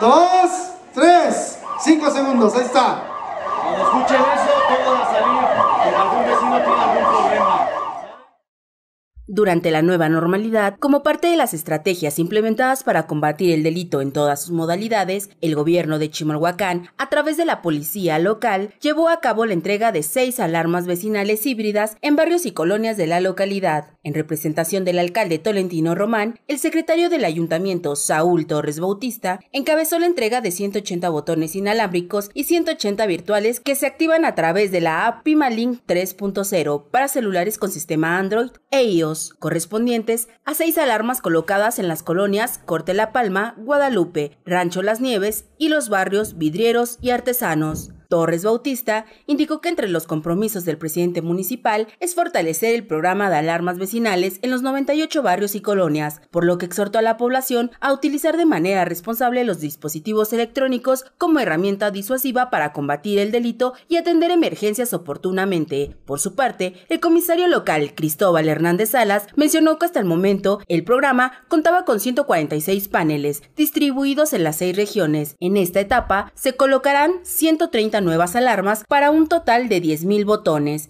dos, tres, cinco segundos, ahí está. durante la nueva normalidad, como parte de las estrategias implementadas para combatir el delito en todas sus modalidades, el gobierno de Chimalhuacán, a través de la policía local, llevó a cabo la entrega de seis alarmas vecinales híbridas en barrios y colonias de la localidad. En representación del alcalde Tolentino Román, el secretario del ayuntamiento, Saúl Torres Bautista, encabezó la entrega de 180 botones inalámbricos y 180 virtuales que se activan a través de la app Pimalink 3.0 para celulares con sistema Android e iOS correspondientes a seis alarmas colocadas en las colonias Corte La Palma, Guadalupe, Rancho Las Nieves y los barrios Vidrieros y Artesanos. Torres Bautista indicó que entre los compromisos del presidente municipal es fortalecer el programa de alarmas vecinales en los 98 barrios y colonias, por lo que exhortó a la población a utilizar de manera responsable los dispositivos electrónicos como herramienta disuasiva para combatir el delito y atender emergencias oportunamente. Por su parte, el comisario local Cristóbal Hernández Salas mencionó que hasta el momento el programa contaba con 146 paneles distribuidos en las seis regiones. En esta etapa se colocarán 130 nuevas alarmas para un total de 10.000 botones.